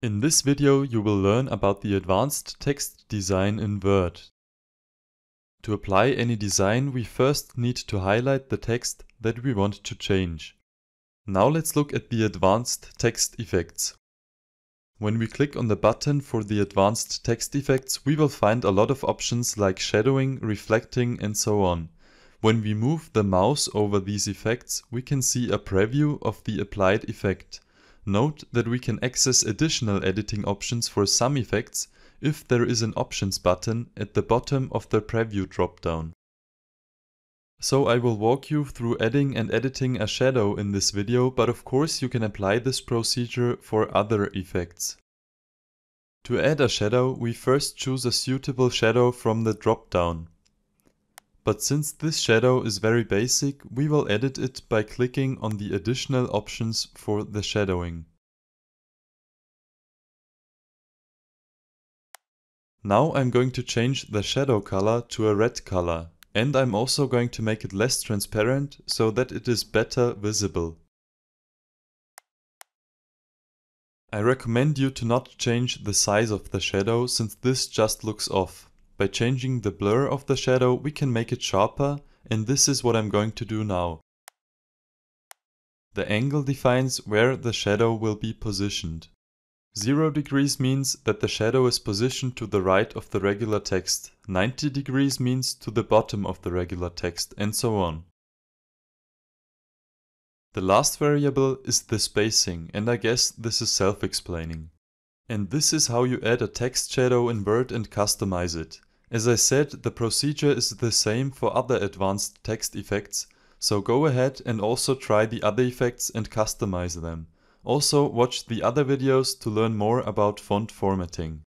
In this video you will learn about the advanced text design in Word. To apply any design we first need to highlight the text that we want to change. Now let's look at the advanced text effects. When we click on the button for the advanced text effects we will find a lot of options like shadowing, reflecting and so on. When we move the mouse over these effects we can see a preview of the applied effect. Note that we can access additional editing options for some effects if there is an options button at the bottom of the preview dropdown. So I will walk you through adding and editing a shadow in this video, but of course you can apply this procedure for other effects. To add a shadow, we first choose a suitable shadow from the dropdown. But since this shadow is very basic, we will edit it by clicking on the additional options for the shadowing. Now I'm going to change the shadow color to a red color. And I'm also going to make it less transparent so that it is better visible. I recommend you to not change the size of the shadow since this just looks off. By changing the blur of the shadow we can make it sharper and this is what I'm going to do now. The angle defines where the shadow will be positioned. 0 degrees means that the shadow is positioned to the right of the regular text, 90 degrees means to the bottom of the regular text, and so on. The last variable is the spacing, and I guess this is self-explaining. And this is how you add a text shadow in Word and customize it. As I said, the procedure is the same for other advanced text effects, so go ahead and also try the other effects and customize them. Also watch the other videos to learn more about font formatting.